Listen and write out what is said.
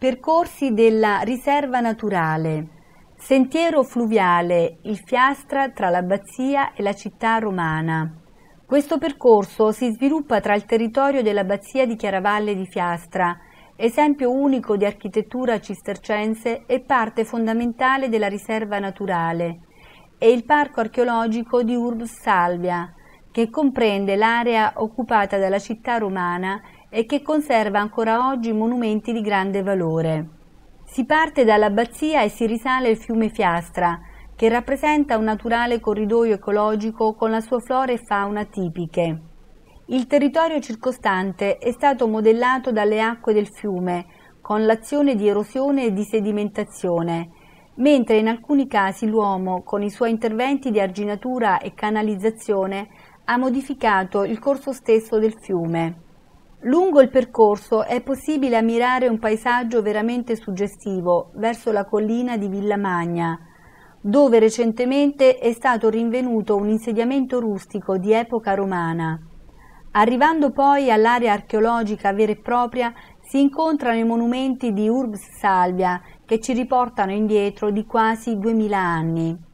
Percorsi della riserva naturale. Sentiero fluviale, il Fiastra tra l'abbazia e la città romana. Questo percorso si sviluppa tra il territorio dell'abbazia di Chiaravalle di Fiastra, esempio unico di architettura cistercense e parte fondamentale della riserva naturale, e il parco archeologico di Urbs Salvia, che comprende l'area occupata dalla città romana e che conserva ancora oggi monumenti di grande valore. Si parte dall'abbazia e si risale il fiume Fiastra, che rappresenta un naturale corridoio ecologico con la sua flora e fauna tipiche. Il territorio circostante è stato modellato dalle acque del fiume, con l'azione di erosione e di sedimentazione, mentre in alcuni casi l'uomo, con i suoi interventi di arginatura e canalizzazione, ha modificato il corso stesso del fiume. Lungo il percorso è possibile ammirare un paesaggio veramente suggestivo verso la collina di Villa Magna, dove recentemente è stato rinvenuto un insediamento rustico di epoca romana. Arrivando poi all'area archeologica vera e propria, si incontrano i monumenti di Urbs Salvia che ci riportano indietro di quasi 2000 anni.